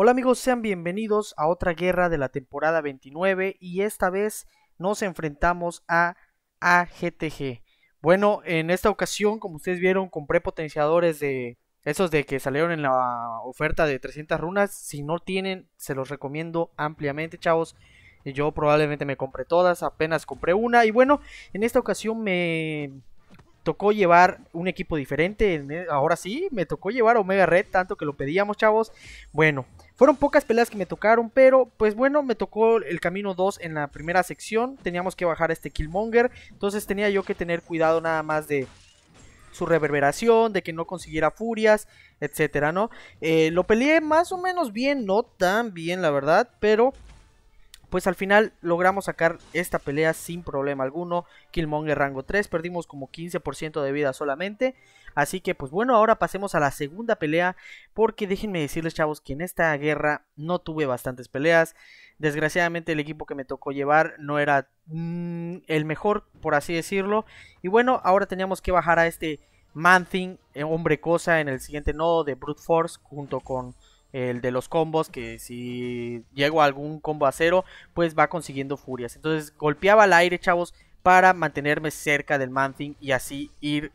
Hola amigos, sean bienvenidos a otra guerra de la temporada 29 y esta vez nos enfrentamos a AGTG. Bueno, en esta ocasión, como ustedes vieron, compré potenciadores de esos de que salieron en la oferta de 300 runas. Si no tienen, se los recomiendo ampliamente, chavos. Yo probablemente me compré todas, apenas compré una. Y bueno, en esta ocasión me tocó llevar un equipo diferente. E, ahora sí, me tocó llevar Omega Red, tanto que lo pedíamos, chavos. Bueno, fueron pocas peleas que me tocaron, pero pues bueno, me tocó el camino 2 en la primera sección. Teníamos que bajar este Killmonger, entonces tenía yo que tener cuidado nada más de su reverberación, de que no consiguiera furias, etcétera, ¿no? Eh, lo peleé más o menos bien, no tan bien, la verdad, pero pues al final logramos sacar esta pelea sin problema alguno. Killmonger rango 3, perdimos como 15% de vida solamente. Así que pues bueno, ahora pasemos a la segunda pelea. Porque déjenme decirles chavos que en esta guerra no tuve bastantes peleas. Desgraciadamente el equipo que me tocó llevar no era mm, el mejor, por así decirlo. Y bueno, ahora teníamos que bajar a este Manthing, eh, hombre cosa, en el siguiente nodo de Brute Force junto con el de los combos, que si llego a algún combo a cero, pues va consiguiendo furias. Entonces golpeaba al aire, chavos, para mantenerme cerca del Manthing y así ir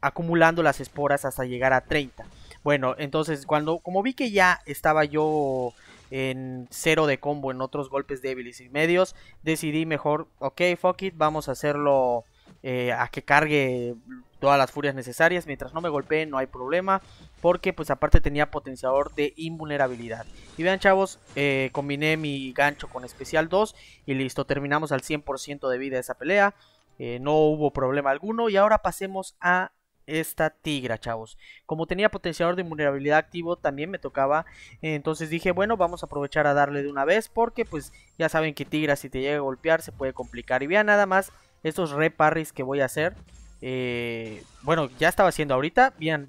acumulando las esporas hasta llegar a 30. Bueno, entonces cuando, como vi que ya estaba yo en cero de combo en otros golpes débiles y medios, decidí mejor, ok, fuck it, vamos a hacerlo eh, a que cargue todas las furias necesarias. Mientras no me golpeen no hay problema. Porque pues aparte tenía potenciador de invulnerabilidad. Y vean chavos, eh, combiné mi gancho con especial 2. Y listo, terminamos al 100% de vida esa pelea. Eh, no hubo problema alguno. Y ahora pasemos a esta tigra, chavos. Como tenía potenciador de invulnerabilidad activo, también me tocaba. Entonces dije, bueno, vamos a aprovechar a darle de una vez. Porque pues ya saben que tigra si te llega a golpear se puede complicar. Y vean nada más estos reparries que voy a hacer. Eh, bueno, ya estaba haciendo ahorita. bien,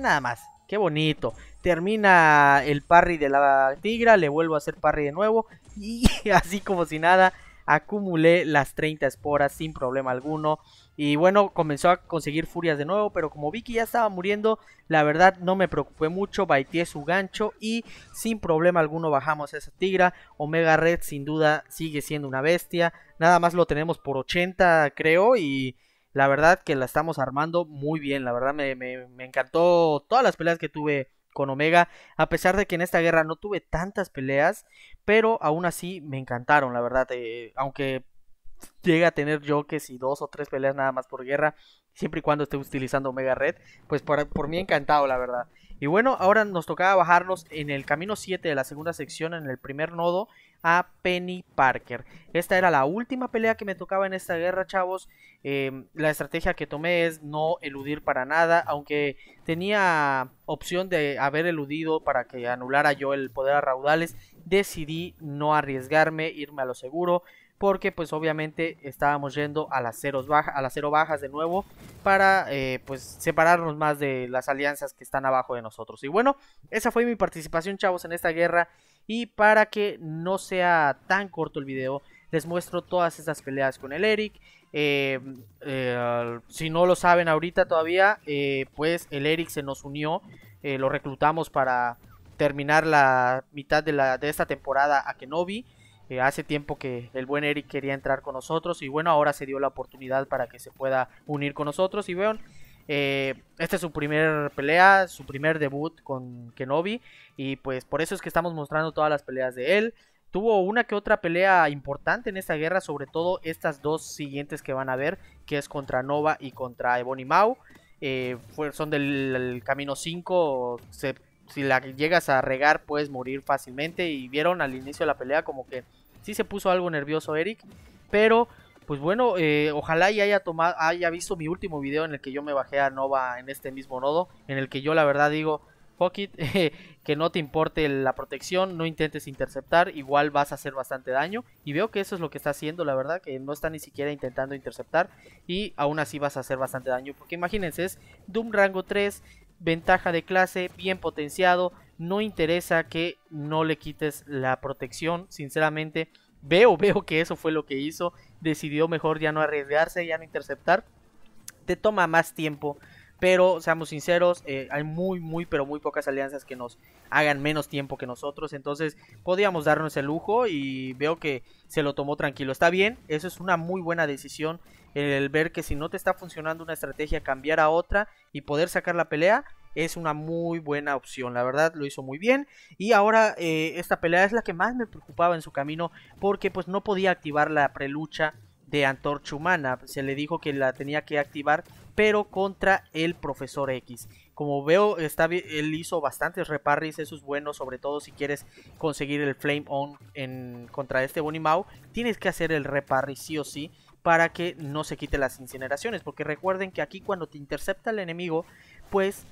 nada más. Qué bonito. Termina el parry de la tigra. Le vuelvo a hacer parry de nuevo. Y así como si nada. Acumulé las 30 esporas sin problema alguno. Y bueno, comenzó a conseguir furias de nuevo. Pero como vi que ya estaba muriendo, la verdad no me preocupé mucho. Baiteé su gancho y sin problema alguno bajamos a esa tigra. Omega Red sin duda sigue siendo una bestia. Nada más lo tenemos por 80 creo. Y la verdad que la estamos armando muy bien. La verdad me, me, encantó todas las peleas que tuve con Omega. A pesar de que en esta guerra no tuve tantas peleas. Pero aún así me encantaron, la verdad. Eh, aunque llega a tener yo que si dos o tres peleas nada más por guerra, siempre y cuando esté utilizando Omega Red, pues por, por mí encantado, la verdad. Y bueno, ahora nos tocaba bajarnos en el camino 7 de la segunda sección, en el primer nodo, a Penny Parker. Esta era la última pelea que me tocaba en esta guerra, chavos. Em, la estrategia que tomé es no eludir para nada, aunque tenía opción de haber eludido para que anulara yo el poder a raudales, decidí no arriesgarme, irme a lo seguro porque pues obviamente estábamos yendo a las, ceros a las cero bajas de nuevo para eh, pues separarnos más de las alianzas que están abajo de nosotros. Y bueno, esa fue mi participación chavos en esta guerra y para que no sea tan corto el video les muestro todas esas peleas con el Eric. Eh, eh, si no lo saben ahorita todavía, pues el Eric se nos unió, lo reclutamos para terminar la mitad la, de esta temporada a Kenobi eh, hace tiempo que el buen Eric quería entrar con nosotros y bueno, ahora se dio la oportunidad para que se pueda unir con nosotros. Y vean, eh, esta es su primer pelea, su primer debut con Kenobi y pues por eso es que estamos mostrando todas las peleas de él. Tuvo una que otra pelea importante en esta guerra, sobre todo estas dos siguientes que van a ver, que es contra Nova y contra Ebony Mau. Eh, son del, camino 5, si la llegas a regar puedes morir fácilmente y vieron al inicio de la pelea como que Sí se puso algo nervioso Eric, pero pues bueno, eh, ojalá y haya tomado, haya visto mi último video en el que yo me bajé a Nova en este mismo nodo, en el que yo la verdad digo, fuck it, que no te importe la protección, no intentes interceptar, igual vas a hacer bastante daño. Y veo que eso es lo que está haciendo, la verdad, que no está ni siquiera intentando interceptar y aún así vas a hacer bastante daño. Porque imagínense, es Doom rango 3, ventaja de clase, bien potenciado, no interesa que no le quites la protección, sinceramente. Veo, veo que eso fue lo que hizo. Decidió mejor ya no arriesgarse, ya no interceptar. Te toma más tiempo pero seamos sinceros, eh, hay muy, muy, pero muy pocas alianzas que nos hagan menos tiempo que nosotros. Entonces podíamos darnos el lujo y veo que se lo tomó tranquilo. Está bien, eso es una muy buena decisión. El ver que si no te está funcionando una estrategia, cambiar a otra y poder sacar la pelea es una muy buena opción. La verdad lo hizo muy bien. Y ahora eh, esta pelea es la que más me preocupaba en su camino porque pues no podía activar la prelucha de Antorcha Humana. Se le dijo que la tenía que activar, pero contra el Profesor X. Como veo, está, él hizo bastantes reparries, eso es bueno, sobre todo si quieres conseguir el Flame On en, contra este mau Tienes que hacer el reparry sí o sí para que no se quite las incineraciones. Porque recuerden que aquí cuando te intercepta el enemigo, pues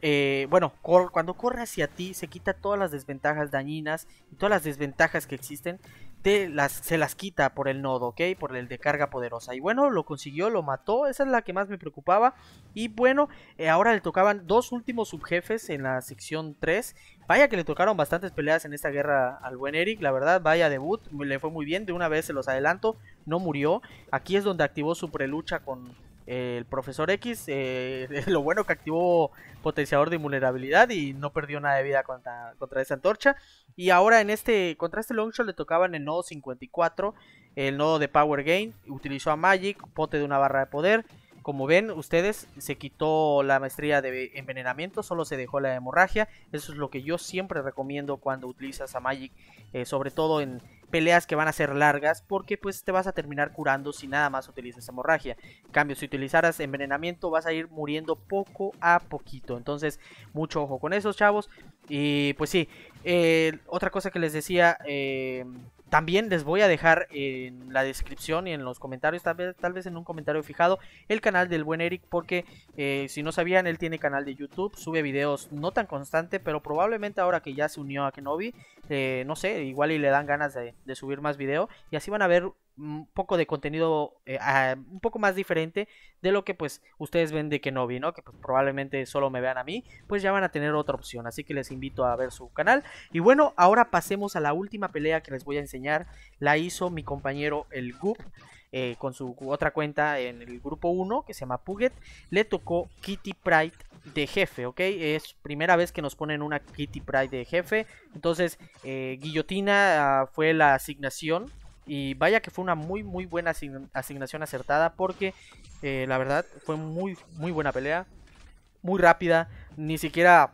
eh, bueno, cuando corre hacia ti se quita todas las desventajas dañinas y todas las desventajas que existen las, se las quita por el nodo, ¿ok? Por el de carga poderosa. Y bueno, lo consiguió, lo mató. Esa es la que más me preocupaba. Y bueno, eh, ahora le tocaban dos últimos subjefes en la sección 3. Vaya que le tocaron bastantes peleas en esta guerra al buen Eric. La verdad, vaya debut. Le fue muy bien. De una vez se los adelanto. No murió. Aquí es donde activó su prelucha con el profesor X, eh, lo bueno que activó potenciador de invulnerabilidad y no perdió nada de vida contra, esa antorcha. Y ahora en este, contra este Longshot le tocaban el nodo 54, el nodo de Power Gain, utilizó a Magic, pote de una barra de poder. Como ven ustedes, se quitó la maestría de envenenamiento, solo se dejó la hemorragia. Eso es lo que yo siempre recomiendo cuando utilizas a Magic, eh, sobre todo en, peleas que van a ser largas porque pues te vas a terminar curando si nada más utilizas hemorragia. En cambio, si utilizaras envenenamiento vas a ir muriendo poco a poquito. Entonces, mucho ojo con esos chavos. Y pues sí, eh, otra cosa que les decía... Eh, también les voy a dejar en la descripción y en los comentarios, tal vez, tal vez en un comentario fijado, el canal del buen Eric, porque eh, si no sabían, él tiene canal de YouTube, sube videos no tan constante, pero probablemente ahora que ya se unió a Kenobi, eh, no sé, igual y le dan ganas de, de subir más video, y así van a ver un poco de contenido eh, ah, un poco más diferente de lo que pues ustedes ven de que ¿no? Que pues, probablemente solo me vean a mí, pues ya van a tener otra opción, así que les invito a ver su canal. Y bueno, ahora pasemos a la última pelea que les voy a enseñar, la hizo mi compañero el Goop. Eh, con su otra cuenta en el grupo 1 que se llama Puget, le tocó Kitty Pride de jefe, ¿ok? Es primera vez que nos ponen una Kitty Pride de jefe, entonces eh, Guillotina ah, fue la asignación y vaya que fue una muy, muy buena asignación acertada porque eh, la verdad fue muy, muy buena pelea. Muy rápida. Ni siquiera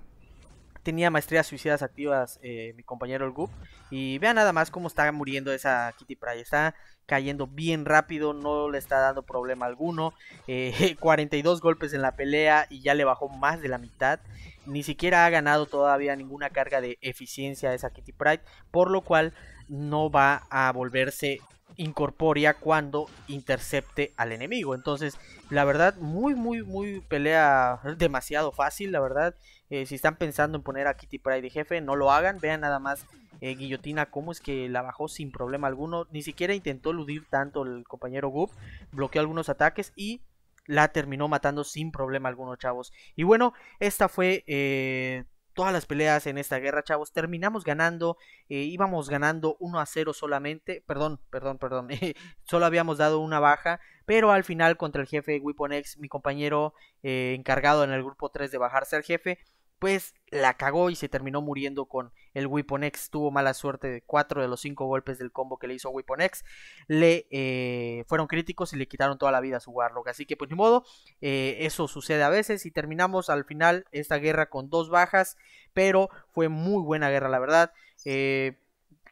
tenía maestrías suicidas activas eh, mi compañero el Goop. Y vea nada más cómo está muriendo esa Kitty Pride. Está cayendo bien rápido, no le está dando problema alguno. 42 eh, golpes en la pelea y ya le bajó más de la mitad. Ni siquiera ha ganado todavía ninguna carga de eficiencia esa Kitty Pride. Por lo cual no va a volverse incorpórea cuando intercepte al enemigo. Entonces, la verdad, muy, muy, muy pelea demasiado fácil, la verdad. Eh, si están pensando en poner a Kitty Pride jefe, no lo hagan. Vean nada más eh, Guillotina cómo es que la bajó sin problema alguno. Ni siquiera intentó eludir tanto el compañero Goof. Bloqueó algunos ataques y la terminó matando sin problema alguno, chavos. Y bueno, esta fue... Eh, todas las peleas en esta guerra, chavos. Terminamos ganando, eh, íbamos ganando 1 a 0 solamente, perdón, perdón, perdón, solo habíamos dado una baja, pero al final contra el jefe Weapon X, mi compañero eh, encargado en el grupo 3 de bajarse al jefe, pues la cagó y se terminó muriendo con el Weapon X. Tuvo mala suerte de cuatro de los cinco golpes del combo que le hizo Weapon X. Le eh, fueron críticos y le quitaron toda la vida a su Warlock. Así que, pues ni modo, eh, eso sucede a veces. Y terminamos al final esta guerra con dos bajas. Pero fue muy buena guerra, la verdad. Eh,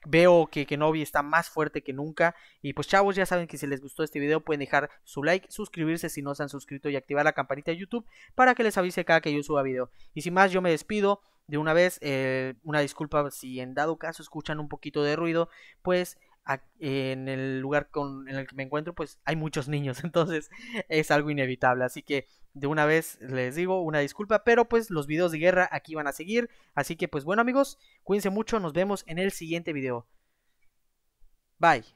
veo que Kenobi está más fuerte que nunca. Y pues chavos, ya saben que si les gustó este video pueden dejar su like, suscribirse si no se han suscrito y activar la campanita de YouTube para que les avise cada que yo suba video. Y sin más, yo me despido de una vez. Eh, una disculpa si en dado caso escuchan un poquito de ruido, pues en el lugar con, en el que me encuentro, pues hay muchos niños, entonces es algo inevitable. Así que de una vez les digo una disculpa, pero pues los videos de guerra aquí van a seguir. Así que pues bueno amigos, cuídense mucho, nos vemos en el siguiente video. Bye.